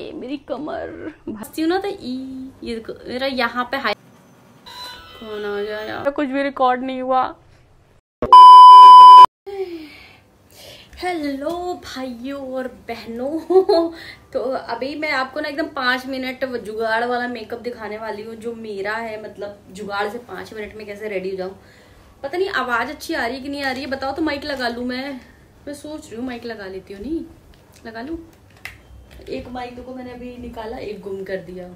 ये मेरी कमर भागती हूँ ना तो ई ये देखो मेरा यहाँ पे हाई कौन आ गया कुछ भी रिकॉर्ड नहीं हुआ हेलो भाइयों और बहनों तो अभी मैं आपको ना एकदम पाँच मिनट जुगाड़ वाला मेकअप दिखाने वाली हूँ जो मेरा है मतलब जुगाड़ से पाँच मिनट में कैसे रेडी हो जाऊँ पता नहीं आवाज़ अच्छी आ रही है कि नहीं आ रही है बताओ तो माइक लगा लूँ मैं मैं सोच रही हूँ माइक लगा लेती हूँ नहीं लगा लूँ एक माइक को मैंने अभी निकाला एक गुम कर दिया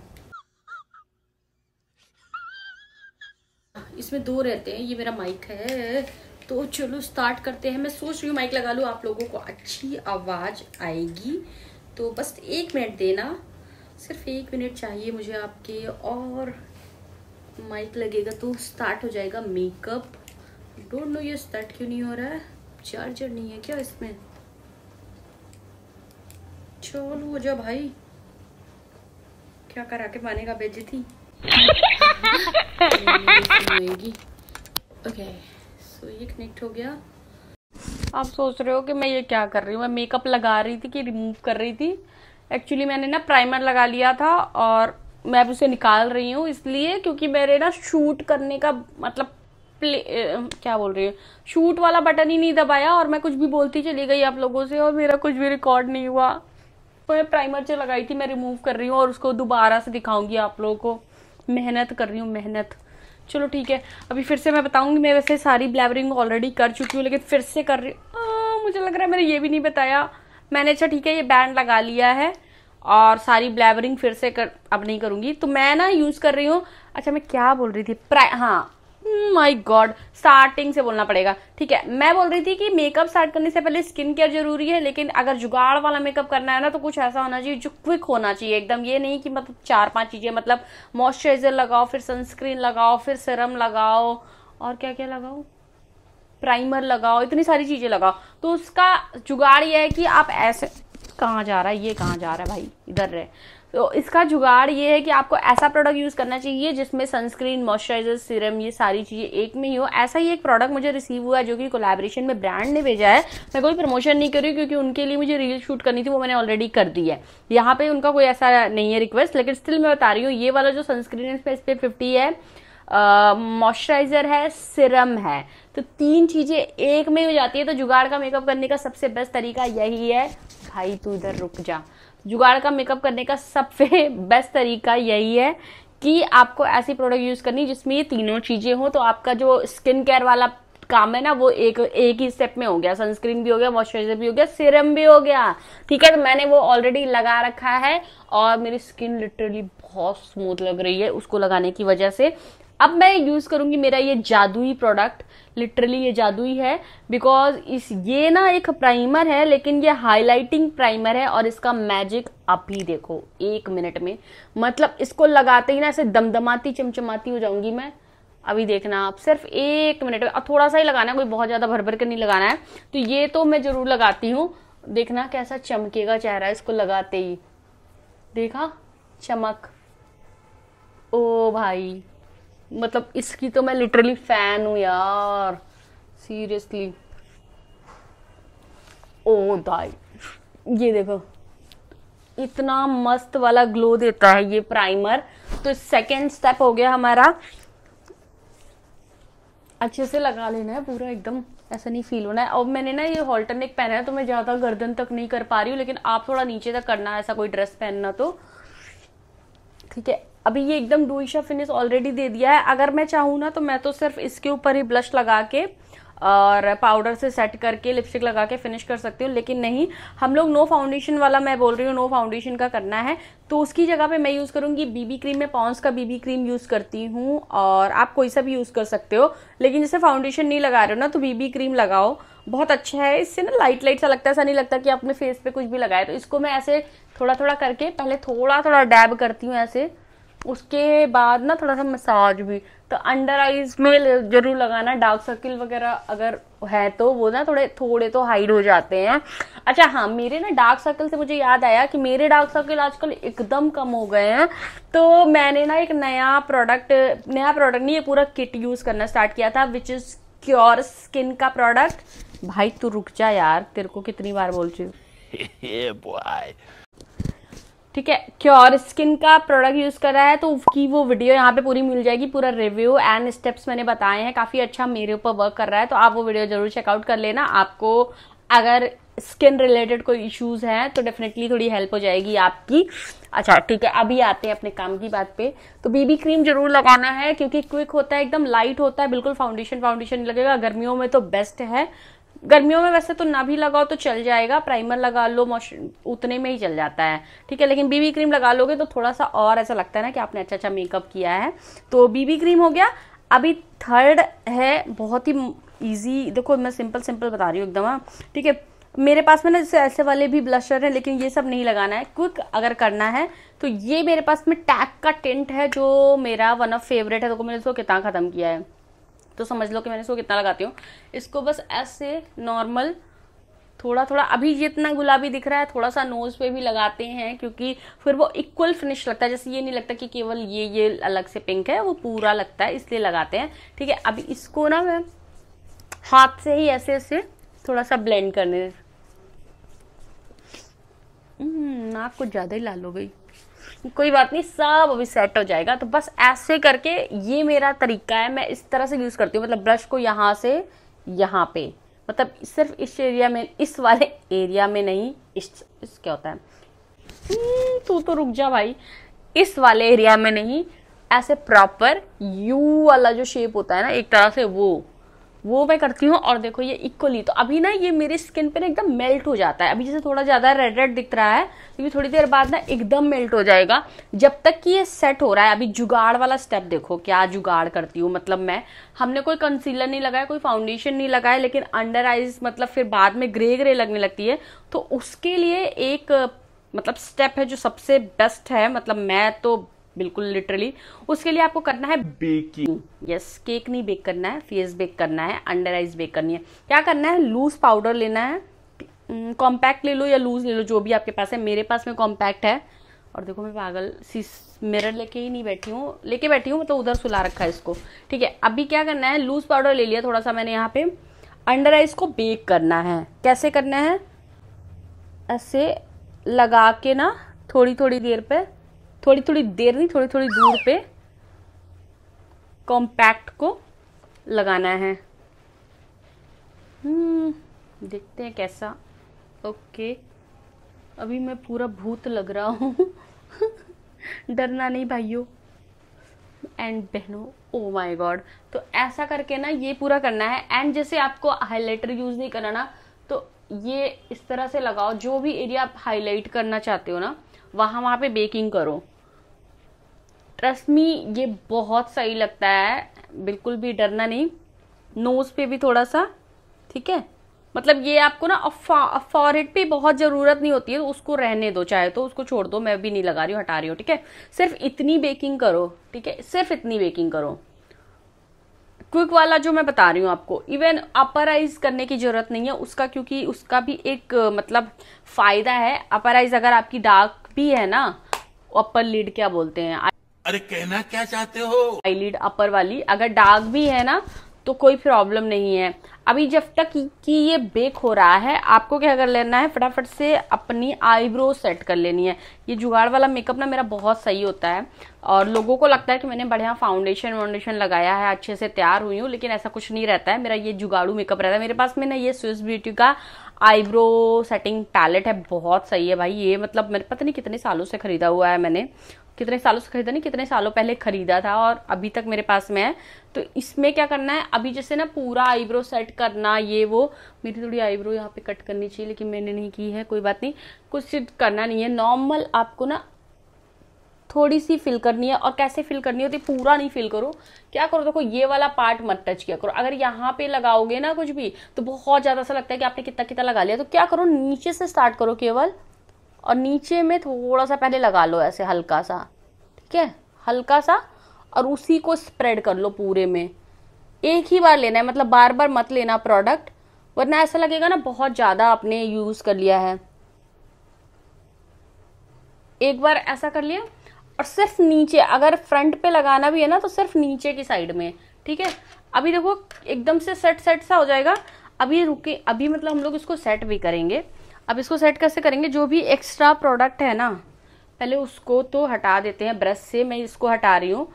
इसमें दो रहते हैं ये मेरा माइक है तो चलो स्टार्ट करते हैं मैं सोच रही हूँ माइक लगा लूँ आप लोगों को अच्छी आवाज़ आएगी तो बस एक मिनट देना सिर्फ एक मिनट चाहिए मुझे आपके और माइक लगेगा तो स्टार्ट हो जाएगा मेकअप डोंट नो ये स्टार्ट क्यों नहीं हो रहा है चार्जर नहीं है क्या इसमें चोल हो जा भाई क्या करा के पाने का बेजी थी ओके सो ये कनेक्ट हो गया आप सोच रहे हो कि मैं ये क्या कर रही हूँ मैं मेकअप लगा रही थी कि रिमूव कर रही थी एक्चुअली मैंने ना प्राइमर लगा लिया था और मैं अब उसे निकाल रही हूँ इसलिए क्योंकि मेरे ना शूट करने का मतलब प्ले क्या बोल रही हूँ शूट वाला बटन ही नहीं दबाया और मैं कुछ भी बोलती चली गई आप लोगों से और मेरा कुछ भी रिकॉर्ड नहीं हुआ मैं प्राइमर जो लगाई थी मैं रिमूव कर रही हूँ और उसको दोबारा से दिखाऊंगी आप लोगों को मेहनत कर रही हूँ मेहनत चलो ठीक है अभी फिर से मैं बताऊंगी मैं वैसे सारी ब्लैवरिंग ऑलरेडी कर चुकी हूँ लेकिन फिर से कर रही हूँ मुझे लग रहा है मैंने ये भी नहीं बताया मैंने अच्छा ठीक है ये बैंड लगा लिया है और सारी ब्लैवरिंग फिर से कर अब नहीं करूँगी तो मैं ना यूज़ कर रही हूँ अच्छा मैं क्या बोल रही थी प्राइ हाँ माई गॉड स्टार्टिंग से बोलना पड़ेगा ठीक है मैं बोल रही थी कि मेकअप स्टार्ट करने से पहले स्किन केयर जरूरी है लेकिन अगर जुगाड़ वाला मेकअप करना है ना तो कुछ ऐसा होना चाहिए जो क्विक होना चाहिए एकदम ये नहीं कि मतलब चार पांच चीजें मतलब मॉइस्चराइजर लगाओ फिर सनस्क्रीन लगाओ फिर सिरम लगाओ और क्या क्या लगाओ प्राइमर लगाओ इतनी सारी चीजें लगाओ तो उसका जुगाड़ यह है कि आप ऐसे कहाँ जा रहा है ये कहाँ जा रहा है भाई इधर रहे तो इसका जुगाड़ ये है कि आपको ऐसा प्रोडक्ट यूज़ करना चाहिए जिसमें सनस्क्रीन मॉइस्चराइजर सीरम ये सारी चीज़ें एक में ही हो ऐसा ही एक प्रोडक्ट मुझे रिसीव हुआ जो कि कोलैबोरेशन में ब्रांड ने भेजा है मैं कोई प्रमोशन नहीं करी क्योंकि उनके लिए मुझे रील शूट करनी थी वो मैंने ऑलरेडी कर दी है यहाँ पे उनका कोई ऐसा नहीं है रिक्वेस्ट लेकिन स्टिल मैं बता रही हूँ ये वाला जो सनस्क्रीन है इस पर फिफ्टी है मॉइस्चराइजर है सिरम है तो तीन चीज़ें एक में हो जाती है तो जुगाड़ का मेकअप करने का सबसे बेस्ट तरीका यही है भाई तू इधर रुक जा जुगाड़ का मेकअप करने का सबसे बेस्ट तरीका यही है कि आपको ऐसी प्रोडक्ट यूज़ करनी जिसमें ये तीनों चीज़ें हों तो आपका जो स्किन केयर वाला काम है ना वो एक एक ही स्टेप में हो गया सनस्क्रीन भी हो गया मॉइस्चराइजर भी हो गया सीरम भी हो गया ठीक है तो मैंने वो ऑलरेडी लगा रखा है और मेरी स्किन लिटरली बहुत स्मूथ लग रही है उसको लगाने की वजह से अब मैं यूज़ करूंगी मेरा ये जादुई प्रोडक्ट लिटरली ये जादुई है बिकॉज इस ये ना एक प्राइमर है लेकिन ये हाईलाइटिंग प्राइमर है और इसका मैजिक आप ही देखो एक मिनट में मतलब इसको लगाते ही ना ऐसे दमदमाती चमचमाती हो जाऊंगी मैं अभी देखना आप सिर्फ एक मिनट में अब थोड़ा सा ही लगाना है कोई बहुत ज़्यादा भर भर के नहीं लगाना है तो ये तो मैं ज़रूर लगाती हूँ देखना कैसा चमकेगा चेहरा इसको लगाते ही देखा चमक ओ भाई मतलब इसकी तो मैं लिटरली फैन हूँ यार सीरियसली ओ दाई ये देखो इतना मस्त वाला ग्लो देता है ये प्राइमर तो सेकेंड स्टेप हो गया हमारा अच्छे से लगा लेना है पूरा एकदम ऐसा नहीं फील होना है अब मैंने ना ये हॉल्टर नेक पहना है तो मैं ज़्यादा गर्दन तक नहीं कर पा रही हूँ लेकिन आप थोड़ा नीचे तक करना है ऐसा कोई ड्रेस पहनना तो ठीक है अभी ये एकदम डूइशा फिनिश ऑलरेडी दे दिया है अगर मैं चाहूँ ना तो मैं तो सिर्फ इसके ऊपर ही ब्लश लगा के और पाउडर से सेट करके लिपस्टिक लगा के फिनिश कर सकती हूँ लेकिन नहीं हम लोग नो फाउंडेशन वाला मैं बोल रही हूँ नो फाउंडेशन का करना है तो उसकी जगह पे मैं यूज़ करूँगी बीबी क्रीम मैं पॉन्स का बीबी क्रीम यूज़ करती हूँ और आप कोई सा भी यूज़ कर सकते हो लेकिन जैसे फाउंडेशन नहीं लगा रहे हो ना तो बीबी क्रीम लगाओ बहुत अच्छा है इससे ना लाइट लाइट सा लगता है ऐसा नहीं लगता कि आपने फेस पे कुछ भी लगाया तो इसको मैं ऐसे थोड़ा थोड़ा करके पहले थोड़ा थोड़ा डैब करती हूँ ऐसे उसके बाद ना थोड़ा सा मसाज भी तो अंडर आईज में जरूर लगाना डार्क सर्किल वगैरह अगर है तो वो ना थोड़े थोड़े तो हाइड हो जाते हैं अच्छा हाँ मेरे ना डार्क सर्किल से मुझे याद आया कि मेरे डार्क सर्किल आजकल एकदम कम हो गए हैं तो मैंने ना एक नया प्रोडक्ट नया प्रोडक्ट नहीं ये पूरा किट यूज़ करना स्टार्ट किया था विच इज़ क्योर स्किन का प्रोडक्ट भाई तू रुक जा यार तेरे को कितनी बार बोल चुकी ठीक है क्योर स्किन का प्रोडक्ट यूज़ कर रहा है तो उसकी वो वीडियो यहाँ पे पूरी मिल जाएगी पूरा रिव्यू एंड स्टेप्स मैंने बताए हैं काफ़ी अच्छा मेरे ऊपर वर्क कर रहा है तो आप वो वीडियो ज़रूर चेकआउट कर लेना आपको अगर स्किन रिलेटेड कोई इश्यूज हैं तो डेफिनेटली थोड़ी हेल्प हो जाएगी आपकी अच्छा हाँ। ठीक है अभी आते हैं अपने काम की बात पे तो बीबी क्रीम जरूर लगाना है क्योंकि क्विक होता है एकदम लाइट होता है बिल्कुल फाउंडेशन फाउंडेशन लगेगा गर्मियों में तो बेस्ट है गर्मियों में वैसे तो ना भी लगाओ तो चल जाएगा प्राइमर लगा लो उतने में ही चल जाता है ठीक है लेकिन बीबी क्रीम लगा लोगे तो थोड़ा सा और ऐसा लगता है ना कि आपने अच्छा अच्छा मेकअप किया है तो बीबी क्रीम हो गया अभी थर्ड है बहुत ही ईजी देखो मैं सिंपल सिंपल बता रही हूँ एकदम हाँ। ठीक है मेरे पास में ना जैसे ऐसे वाले भी ब्लशर हैं लेकिन ये सब नहीं लगाना है क्विक अगर करना है तो ये मेरे पास में टैक का टिंट है जो मेरा वन ऑफ फेवरेट है तो मैंने उसको कितना ख़त्म किया है तो समझ लो कि मैंने इसको कितना लगाती हूँ इसको बस ऐसे नॉर्मल थोड़ा थोड़ा अभी जितना गुलाबी दिख रहा है थोड़ा सा नोज पे भी लगाते हैं क्योंकि फिर वो इक्वल फिनिश लगता है जैसे ये नहीं लगता कि केवल ये ये अलग से पिंक है वो पूरा लगता है इसलिए लगाते हैं ठीक है अभी इसको ना मैं हाथ से ही ऐसे ऐसे थोड़ा सा ब्लेंड करने हम्म, नाक कुछ ज़्यादा ही लाल हो गई कोई बात नहीं सब अभी सेट हो जाएगा तो बस ऐसे करके ये मेरा तरीका है मैं इस तरह से यूज़ करती हूँ मतलब ब्रश को यहाँ से यहाँ पे मतलब सिर्फ इस एरिया में इस वाले एरिया में नहीं इस, इस क्या होता है हम्म, तू तो रुक जा भाई इस वाले एरिया में नहीं ऐसे प्रॉपर यू वाला जो शेप होता है ना एक तरह से वो वो मैं करती हूँ और देखो ये इक्वली तो अभी ना ये मेरे स्किन पे ना एकदम मेल्ट हो जाता है अभी जैसे थोड़ा ज़्यादा रेड रेड दिख रहा है तो थोड़ी देर बाद ना एकदम मेल्ट हो जाएगा जब तक कि ये सेट हो रहा है अभी जुगाड़ वाला स्टेप देखो क्या जुगाड़ करती हूँ मतलब मैं हमने कोई कंसीलर नहीं लगाया कोई फाउंडेशन नहीं लगाया लेकिन अंडर आइज मतलब फिर बाद में ग्रे ग्रे लगने लगती है तो उसके लिए एक मतलब स्टेप है जो सबसे बेस्ट है मतलब मैं तो बिल्कुल लिटरली उसके लिए आपको करना है बेकिंग यस केक नहीं बेक करना है फेस बेक करना है अंडर आइज बेक करनी है क्या करना है लूज पाउडर लेना है कॉम्पैक्ट hmm, ले लो या लूज ले लो जो भी आपके पास है मेरे पास में कॉम्पैक्ट है और देखो मैं पागल सी मिरर लेके ही नहीं बैठी हूँ लेके बैठी हूँ मतलब उधर सुला रखा है इसको ठीक है अभी क्या करना है लूज पाउडर ले लिया थोड़ा सा मैंने यहाँ पे अंडर आइज को बेक करना है कैसे करना है ऐसे लगा के ना थोड़ी थोड़ी देर पर थोड़ी थोड़ी देर नहीं थोड़ी थोड़ी दूर पे कॉम्पैक्ट को लगाना है हम्म, देखते हैं कैसा ओके अभी मैं पूरा भूत लग रहा हूँ डरना नहीं भाइयों एंड बहनों ओ माय गॉड तो ऐसा करके ना ये पूरा करना है एंड जैसे आपको हाईलाइटर यूज़ नहीं करना ना तो ये इस तरह से लगाओ जो भी एरिया आप हाईलाइट करना चाहते हो ना वहाँ वहाँ पे बेकिंग करो ट्रस्ट मी ये बहुत सही लगता है बिल्कुल भी डरना नहीं नोज पे भी थोड़ा सा ठीक है मतलब ये आपको ना फॉरहेड पे बहुत ज़रूरत नहीं होती है तो उसको रहने दो चाहे तो उसको छोड़ दो मैं भी नहीं लगा रही हूँ हटा रही हूँ ठीक है सिर्फ इतनी बेकिंग करो ठीक है सिर्फ इतनी बेकिंग करो क्विक वाला जो मैं बता रही हूँ आपको इवन अपराइज करने की जरूरत नहीं है उसका क्योंकि उसका भी एक मतलब फ़ायदा है अपराइज अगर आपकी डार्क भी है ना अपर लीड क्या बोलते हैं अरे कहना क्या चाहते हो आईलिड अपर वाली अगर डार्क भी है ना तो कोई प्रॉब्लम नहीं है अभी जब तक कि ये बेक हो रहा है आपको क्या कर लेना है फटाफट से अपनी आईब्रो सेट कर लेनी है ये जुगाड़ वाला मेकअप ना मेरा बहुत सही होता है और लोगों को लगता है कि मैंने बढ़िया फाउंडेशन वाउंडेशन लगाया है अच्छे से तैयार हुई हूँ लेकिन ऐसा कुछ नहीं रहता है मेरा ये जुगाड़ू मेकअप रहता है मेरे पास में ना ये स्विस ब्यूटी का आईब्रो सेटिंग पैलेट है बहुत सही है भाई ये मतलब मेरे पता नहीं कितने सालों से खरीदा हुआ है मैंने कितने सालों से खरीदा नहीं कितने सालों पहले खरीदा था और अभी तक मेरे पास में है तो इसमें क्या करना है अभी जैसे ना पूरा आईब्रो सेट करना ये वो मेरी थोड़ी आईब्रो यहाँ पे कट करनी चाहिए लेकिन मैंने नहीं की है कोई बात नहीं कुछ करना नहीं है नॉर्मल आपको ना थोड़ी सी फिल करनी है और कैसे फिल करनी होती पूरा नहीं फिल करो क्या करो देखो ये वाला पार्ट मत टच किया करो अगर यहाँ पे लगाओगे ना कुछ भी तो बहुत ज़्यादा ऐसा लगता है कि आपने कितना कितना लगा लिया तो क्या करो नीचे से स्टार्ट करो केवल और नीचे में थोड़ा सा पहले लगा लो ऐसे हल्का सा ठीक है हल्का सा और उसी को स्प्रेड कर लो पूरे में एक ही बार लेना है मतलब बार बार मत लेना प्रोडक्ट वरना ऐसा लगेगा ना बहुत ज़्यादा आपने यूज़ कर लिया है एक बार ऐसा कर लिया और सिर्फ नीचे अगर फ्रंट पे लगाना भी है ना तो सिर्फ नीचे की साइड में ठीक है अभी देखो एकदम से सेट सेट सा हो जाएगा अभी रुके अभी मतलब हम लोग इसको सेट भी करेंगे अब इसको सेट कैसे करेंगे जो भी एक्स्ट्रा प्रोडक्ट है ना पहले उसको तो हटा देते हैं ब्रश से मैं इसको हटा रही हूँ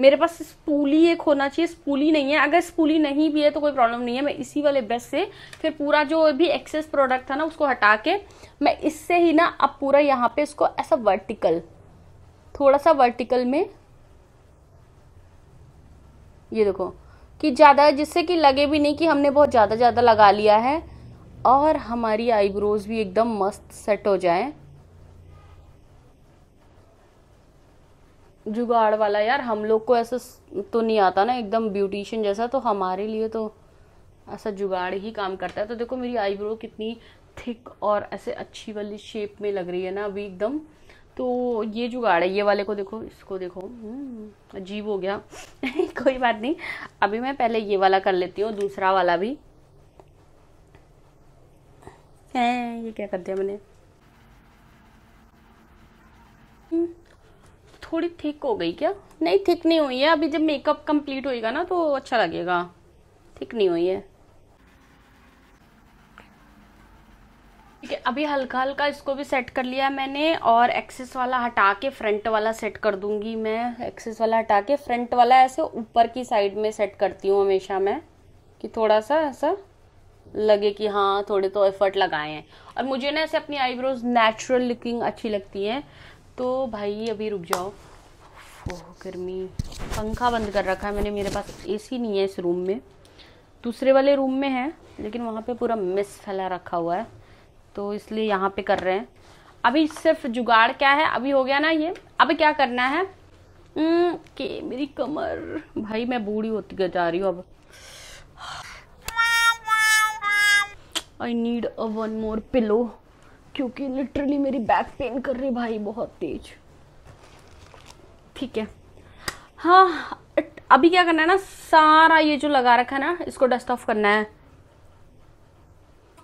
मेरे पास स्पूली एक होना चाहिए स्पूली नहीं है अगर स्पूली नहीं भी है तो कोई प्रॉब्लम नहीं है मैं इसी वाले ब्रश से फिर पूरा जो भी एक्सेस प्रोडक्ट था ना उसको हटा के मैं इससे ही ना अब पूरा यहाँ पे इसको ऐसा वर्टिकल थोड़ा सा वर्टिकल में ये देखो कि ज़्यादा जिससे कि लगे भी नहीं कि हमने बहुत ज़्यादा ज़्यादा लगा लिया है और हमारी आईब्रोज भी एकदम मस्त सेट हो जाए जुगाड़ वाला यार हम लोग को ऐसा तो नहीं आता ना एकदम ब्यूटिशियन जैसा तो हमारे लिए तो ऐसा जुगाड़ ही काम करता है तो देखो मेरी आईब्रो कितनी थिक और ऐसे अच्छी वाली शेप में लग रही है ना अभी एकदम तो ये जुगाड़ है ये वाले को देखो इसको देखो हम्म, अजीब हो गया कोई बात नहीं अभी मैं पहले ये वाला कर लेती हूँ दूसरा वाला भी हैं ये क्या कर दिया मैंने हम्म, थोड़ी थिक हो गई क्या नहीं थिक नहीं हुई है अभी जब मेकअप कंप्लीट होएगा ना तो अच्छा लगेगा थिक नहीं हुई है ठीक है अभी हल्का हल्का इसको भी सेट कर लिया मैंने और एक्सेस वाला हटा के फ्रंट वाला सेट कर दूंगी मैं एक्सेस वाला हटा के फ्रंट वाला ऐसे ऊपर की साइड में सेट करती हूँ हमेशा मैं कि थोड़ा सा ऐसा लगे कि हाँ थोड़े तो एफर्ट लगाए हैं और मुझे ना ऐसे अपनी आईब्रोज नेचुरल लुकिंग अच्छी लगती हैं तो भाई अभी रुक जाओ ओह गर्मी पंखा बंद कर रखा है मैंने मेरे पास एसी नहीं है इस रूम में दूसरे वाले रूम में है लेकिन वहाँ पे पूरा मिस फैला रखा हुआ है तो इसलिए यहाँ पे कर रहे हैं अभी सिर्फ जुगाड़ क्या है अभी हो गया ना ये अब क्या करना है हम्म, के मेरी कमर भाई मैं बूढ़ी होती जा रही हूँ अब I need a one more pillow क्योंकि लिटरली मेरी बैक पेन कर रही भाई बहुत तेज ठीक है हाँ अभी क्या करना है ना सारा ये जो लगा रखा है ना इसको डस्ट ऑफ करना है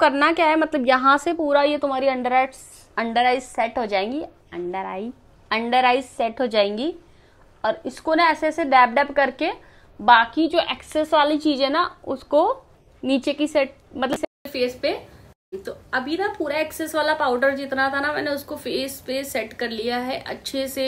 करना क्या है मतलब यहां से पूरा ये तुम्हारी under eye under eye set हो जाएंगी under eye under eye set हो जाएंगी और इसको ना ऐसे ऐसे डैब डैब करके बाकी जो एक्सेस वाली चीज़ है ना उसको नीचे की सेट मतलब फेस पे तो अभी ना पूरा एक्सेस वाला पाउडर जितना था ना मैंने उसको फेस पे सेट कर लिया है अच्छे से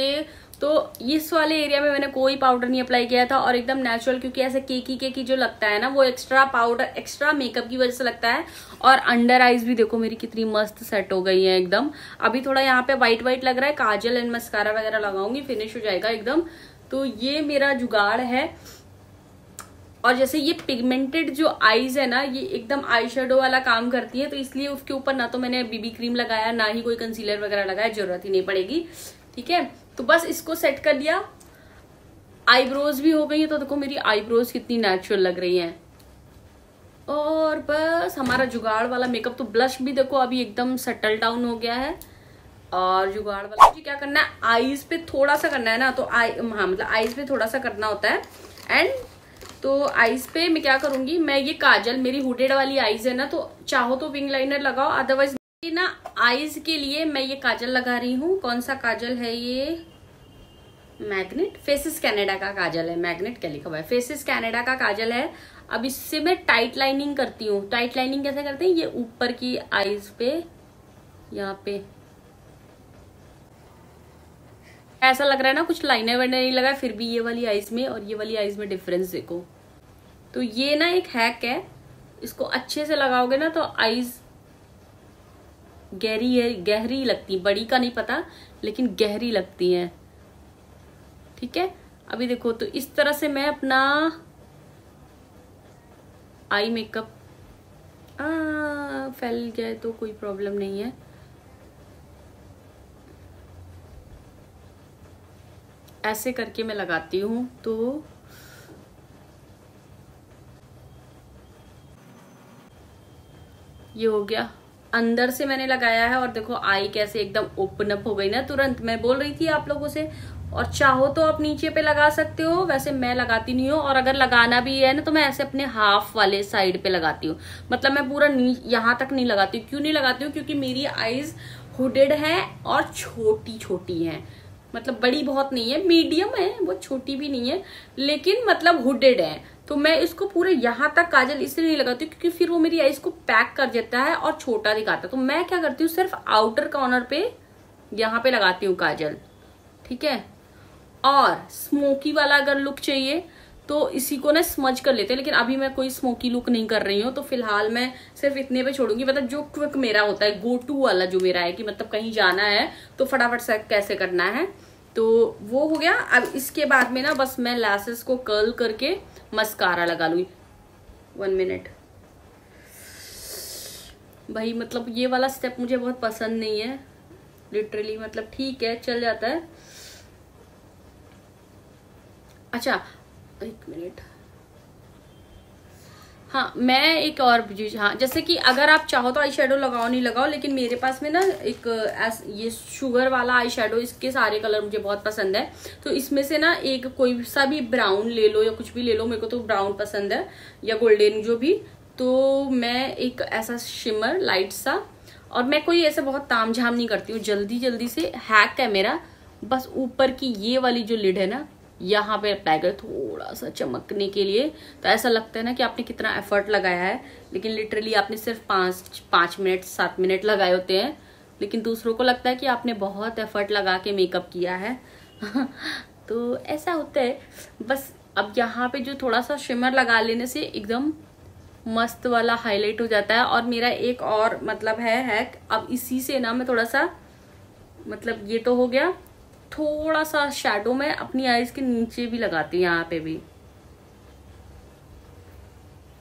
तो इस वाले एरिया में मैंने कोई पाउडर नहीं अप्लाई किया था और एकदम नेचुरल क्योंकि ऐसे केकी केकी जो लगता है ना वो एक्स्ट्रा पाउडर एक्स्ट्रा मेकअप की वजह से लगता है और अंडर आईज भी देखो मेरी कितनी मस्त सेट हो गई है एकदम अभी थोड़ा यहाँ पे व्हाइट व्हाइट लग रहा है काजल एंड मस्कारा वगैरह लगाऊंगी फिनिश हो जाएगा एकदम तो ये मेरा जुगाड़ है और जैसे ये पिगमेंटेड जो आईज है ना ये एकदम आई शेडो वाला काम करती है तो इसलिए उसके ऊपर ना तो मैंने बीबी क्रीम लगाया ना ही कोई कंसीलर वगैरह लगाया जरूरत ही नहीं पड़ेगी ठीक है तो बस इसको सेट कर लिया आईब्रोज भी हो गई है तो देखो मेरी आईब्रोज कितनी नेचुरल लग रही है और बस हमारा जुगाड़ वाला मेकअप तो ब्लश भी देखो अभी एकदम सेटल डाउन हो गया है और जुगाड़ वाला मुझे क्या करना है आईज पे थोड़ा सा करना है ना तो आई हाँ मतलब आईज पे थोड़ा सा करना होता है एंड तो आईज पे मैं क्या करूंगी मैं ये काजल मेरी हुडेड वाली आईज है ना तो चाहो तो विंग लाइनर लगाओ अदरवाइज ना आईज के लिए मैं ये काजल लगा रही हूँ कौन सा काजल है ये मैग्नेट फेसिस कैनेडा का काजल है मैग्नेट क्या लिखा हुआ है फेसिस कैनेडा का काजल है अब इससे मैं टाइट लाइनिंग करती हूँ टाइट लाइनिंग कैसे करते हैं ये ऊपर की आईज पे यहाँ पे ऐसा लग रहा है ना कुछ लाइने वाइनर नहीं लगा फिर भी ये वाली आईज में और ये वाली आईज में डिफरेंस देखो तो ये ना एक हैक है इसको अच्छे से लगाओगे ना तो आईज गहरी है गहरी लगती है बड़ी का नहीं पता लेकिन गहरी लगती है ठीक है अभी देखो तो इस तरह से मैं अपना आई मेकअप फैल गया तो कोई प्रॉब्लम नहीं है ऐसे करके मैं लगाती हूँ तो ये हो गया अंदर से मैंने लगाया है और देखो आई कैसे एकदम ओपन अप हो गई ना तुरंत मैं बोल रही थी आप लोगों से और चाहो तो आप नीचे पे लगा सकते हो वैसे मैं लगाती नहीं हूँ और अगर लगाना भी है ना तो मैं ऐसे अपने हाफ वाले साइड पे लगाती हूँ मतलब मैं पूरा यहाँ तक नहीं लगाती क्यों नहीं लगाती हूँ क्योंकि मेरी आईज हुडेड है और छोटी छोटी है मतलब बड़ी बहुत नहीं है मीडियम है वो छोटी भी नहीं है लेकिन मतलब हुडेड है तो मैं इसको पूरे यहाँ तक काजल इसलिए नहीं लगाती क्योंकि फिर वो मेरी आईज को पैक कर देता है और छोटा दिखाता है तो मैं क्या करती हूँ सिर्फ आउटर कॉर्नर पे यहाँ पे लगाती हूँ काजल ठीक है और स्मोकी वाला अगर लुक चाहिए तो इसी को ना स्मज कर लेते हैं लेकिन अभी मैं कोई स्मोकी लुक नहीं कर रही हूँ तो फिलहाल मैं सिर्फ इतने पे छोड़ूंगी मतलब जो क्विक मेरा होता है गो टू वाला जो मेरा है कि मतलब कहीं जाना है तो फटाफट से कैसे करना है तो वो हो गया अब इसके बाद में ना बस मैं लैसेस को कर्ल करके मस्कारा लगा लूंगी वन मिनट भाई मतलब ये वाला स्टेप मुझे बहुत पसंद नहीं है लिटरली मतलब ठीक है चल जाता है अच्छा एक मिनट हाँ मैं एक और हाँ जैसे कि अगर आप चाहो तो आई शेडो लगाओ नहीं लगाओ लेकिन मेरे पास में ना एक एस, ये शुगर वाला आई शेडो इसके सारे कलर मुझे बहुत पसंद है तो इसमें से ना एक कोई सा भी ब्राउन ले लो या कुछ भी ले लो मेरे को तो ब्राउन पसंद है या गोल्डन जो भी तो मैं एक ऐसा शिमर लाइट सा और मैं कोई ऐसे बहुत ताम नहीं करती हूँ जल्दी जल्दी से हैक है मेरा बस ऊपर की ये वाली जो लिड है ना यहाँ पे अप्लाई करें थोड़ा सा चमकने के लिए तो ऐसा लगता है ना कि आपने कितना एफर्ट लगाया है लेकिन लिटरली आपने सिर्फ पाँच पाँच मिनट सात मिनट लगाए होते हैं लेकिन दूसरों को लगता है कि आपने बहुत एफर्ट लगा के मेकअप किया है तो ऐसा होता है बस अब यहाँ पे जो थोड़ा सा शिमर लगा लेने से एकदम मस्त वाला हाईलाइट हो जाता है और मेरा एक और मतलब है है अब इसी से ना मैं थोड़ा सा मतलब ये तो हो गया थोड़ा सा शेडो में अपनी आईज के नीचे भी लगाती हूँ यहाँ पे भी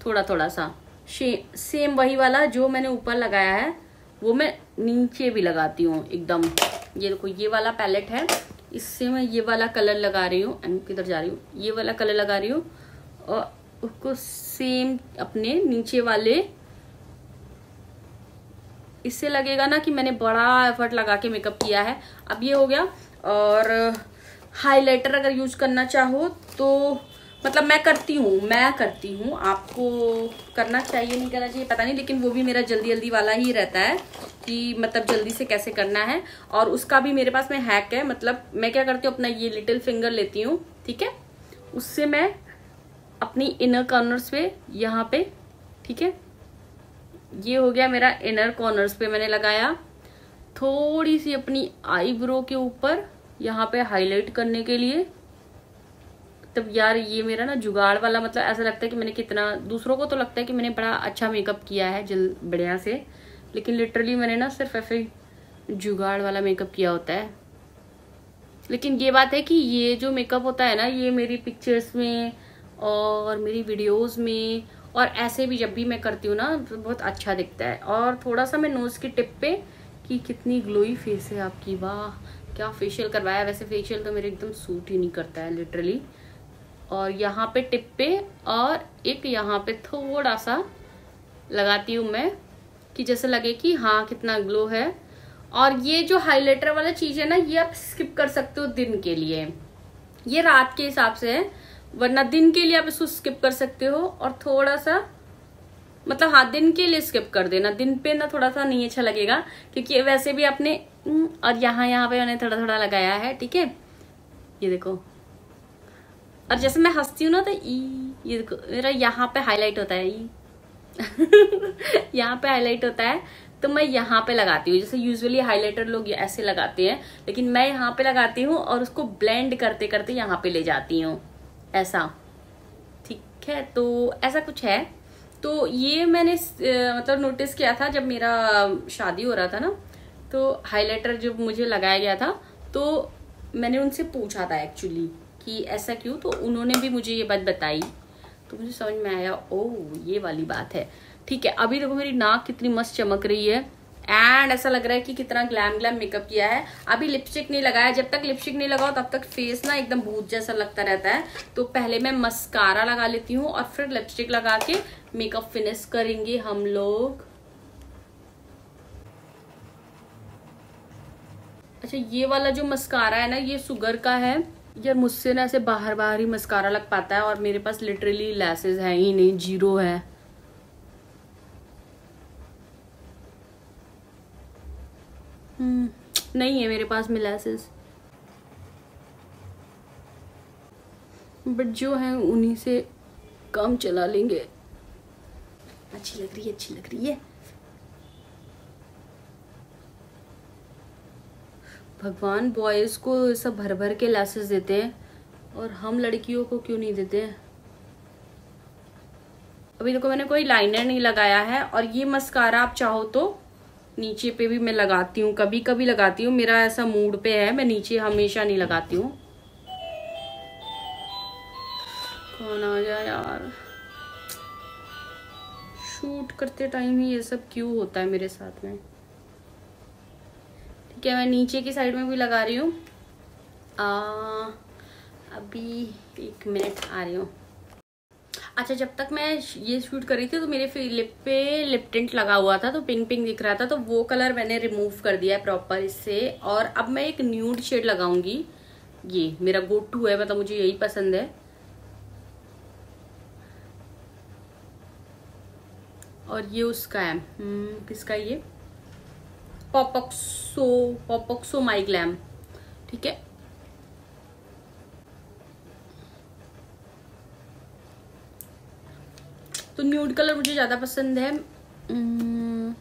थोड़ा थोड़ा सा सेम वही वाला जो मैंने ऊपर लगाया है वो मैं नीचे भी लगाती हूँ एकदम ये देखो ये वाला पैलेट है इससे मैं ये वाला कलर लगा रही हूँ एंड किधर जा रही हूँ ये वाला कलर लगा रही हूँ और उसको सेम अपने नीचे वाले इससे लगेगा ना कि मैंने बड़ा एफर्ट लगा के मेकअप किया है अब ये हो गया और हाइलाइटर अगर यूज़ करना चाहो तो मतलब मैं करती हूँ मैं करती हूँ आपको करना चाहिए नहीं करना चाहिए पता नहीं लेकिन वो भी मेरा जल्दी जल्दी वाला ही रहता है कि मतलब जल्दी से कैसे करना है और उसका भी मेरे पास में हैक है मतलब मैं क्या करती हूँ अपना ये लिटिल फिंगर लेती हूँ ठीक है उससे मैं अपनी इनर कॉर्नर्स पे यहाँ पे ठीक है ये हो गया मेरा इनर कॉर्नर्स पे मैंने लगाया थोड़ी सी अपनी आईब्रो के ऊपर यहाँ पे हाईलाइट करने के लिए तब यार ये मेरा ना जुगाड़ वाला मतलब ऐसा लगता है कि मैंने कितना दूसरों को तो लगता है कि मैंने बड़ा अच्छा मेकअप किया है जल बढ़िया से लेकिन लिटरली मैंने ना सिर्फ ऐसे जुगाड़ वाला मेकअप किया होता है लेकिन ये बात है कि ये जो मेकअप होता है ना ये मेरी पिक्चर्स में और मेरी वीडियोस में और ऐसे भी जब भी मैं करती हूँ ना तो बहुत अच्छा दिखता है और थोड़ा सा मैं नोज़ की टिप पे कि कितनी ग्लोई फेस है आपकी वाह क्या फेशियल करवाया वैसे फेशियल तो मेरे एकदम सूट ही नहीं करता है लिटरली और यहाँ पे टिप पे और एक यहाँ पे थोड़ा सा लगाती हूँ मैं कि जैसे लगे कि हाँ कितना ग्लो है और ये जो हाइलाइटर वाला चीज़ है ना ये आप स्किप कर सकते हो दिन के लिए ये रात के हिसाब से है वरना दिन के लिए आप इसको स्किप कर सकते हो और थोड़ा सा मतलब हाँ दिन के लिए स्किप कर देना दिन पे ना थोड़ा सा नहीं अच्छा लगेगा क्योंकि वैसे भी आपने और यहाँ यहाँ पे मैंने थोड़ा थोड़ा लगाया है ठीक है ये देखो और जैसे मैं हंसती हूँ ना तो ई ये देखो मेरा यहाँ पे हाईलाइट होता है ई यहाँ पे हाईलाइट होता है तो मैं यहाँ पे लगाती हूँ जैसे यूजली हाईलाइटर लोग ऐसे लगाते हैं लेकिन मैं यहाँ पे लगाती हूँ और उसको ब्लेंड करते करते यहाँ पे ले जाती हूँ ऐसा ठीक है तो ऐसा कुछ है तो ये मैंने मतलब नोटिस किया था जब मेरा शादी हो रहा था ना तो हाइलाइटर जब मुझे लगाया गया था तो मैंने उनसे पूछा था एक्चुअली कि ऐसा क्यों तो उन्होंने भी मुझे ये बात बताई तो मुझे समझ में आया ओ ये वाली बात है ठीक है अभी देखो मेरी नाक कितनी मस्त चमक रही है एंड ऐसा लग रहा है कि कितना ग्लैम ग्लैम मेकअप किया है अभी लिपस्टिक नहीं लगाया जब तक लिपस्टिक नहीं लगाओ तब तक फेस ना एकदम भूत जैसा लगता रहता है तो पहले मैं मस्कारा लगा लेती हूँ और फिर लिपस्टिक लगा के मेकअप फिनिश करेंगे हम लोग अच्छा ये वाला जो मस्कारा है ना ये सुगर का है यार मुझसे ना ऐसे बाहर बाहर ही मस्कारा लग पाता है और मेरे पास लिटरली लैसेस है ही नहीं जीरो है हम्म, नहीं है मेरे पास में लैसेस बट जो है उन्हीं से काम चला लेंगे अच्छी लग रही है अच्छी लग रही है भगवान बॉयज़ को सब भर भर के लासेस देते हैं और हम लड़कियों को क्यों नहीं देते हैं अभी देखो मैंने कोई लाइनर नहीं लगाया है और ये मस्कारा आप चाहो तो नीचे पे भी मैं लगाती हूँ कभी कभी लगाती हूँ मेरा ऐसा मूड पे है मैं नीचे हमेशा नहीं लगाती हूँ कौन आ जाए यार करते टाइम ही ये सब क्यों होता है मेरे साथ में ठीक है मैं नीचे की साइड में भी लगा रही हूँ अभी एक मिनट आ रही हूँ अच्छा जब तक मैं ये शूट कर रही थी तो मेरे लिप पे लिप टेंट लगा हुआ था तो पिंक पिंक दिख रहा था तो वो कलर मैंने रिमूव कर दिया है प्रॉपर इससे और अब मैं एक न्यूड शेड लगाऊंगी ये मेरा गोटू है मतलब मुझे यही पसंद है और ये उसका है हम्म, किसका ये पॉपक्सो पॉपक्सो माई ग्लैम ठीक है तो न्यूड कलर मुझे ज़्यादा पसंद है हम्म,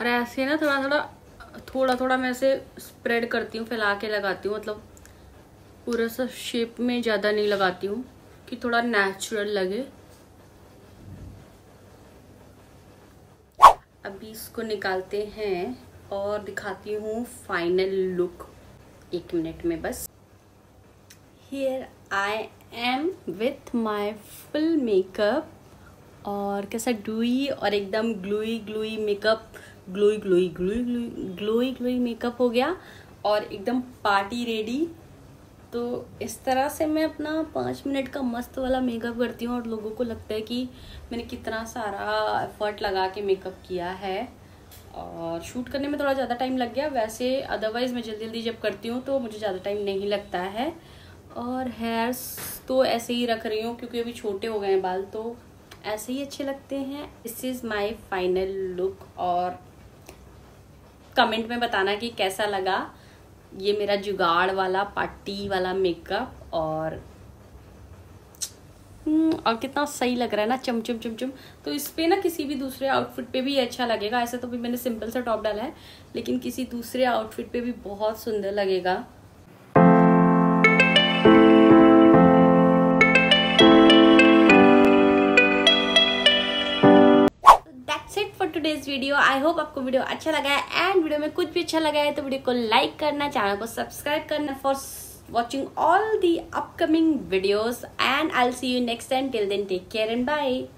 और ऐसे ना थोड़ा थोड़ा थोड़ा थोड़ा मैं ऐसे स्प्रेड करती हूँ फैला के लगाती हूँ मतलब पूरा सा शेप में ज़्यादा नहीं लगाती हूँ कि थोड़ा नेचुरल लगे अभी इसको निकालते हैं और दिखाती हूँ फाइनल लुक एक मिनट में बस here I am with my full makeup और कैसा डूई और एकदम glowy glowy makeup glowy glowy glowy glowy glowy glowy makeup हो गया और एकदम पार्टी रेडी तो इस तरह से मैं अपना पाँच मिनट का मस्त वाला मेकअप करती हूँ और लोगों को लगता है कि मैंने कितना सारा एफर्ट लगा के मेकअप किया है और शूट करने में थोड़ा ज़्यादा टाइम लग गया वैसे अदरवाइज़ मैं जल्दी जल्दी जब करती हूँ तो मुझे ज़्यादा टाइम नहीं लगता है और हेयर्स तो ऐसे ही रख रही हूँ क्योंकि अभी छोटे हो गए हैं बाल तो ऐसे ही अच्छे लगते हैं this is my final look और कमेंट में बताना कि कैसा लगा ये मेरा जुगाड़ वाला पार्टी वाला मेकअप और हम्म, और कितना सही लग रहा है ना चमचम चमचम तो इस पर ना किसी भी दूसरे आउटफिट पे भी अच्छा लगेगा ऐसे तो भी मैंने सिंपल सा टॉप डाला है लेकिन किसी दूसरे आउटफिट पे भी बहुत सुंदर लगेगा दिस वीडियो आई होप आपको वीडियो अच्छा लगा है एंड वीडियो में कुछ भी अच्छा लगा है तो वीडियो को लाइक करना चैनल को सब्सक्राइब करना for watching all the upcoming videos and I see you next time till then take care and bye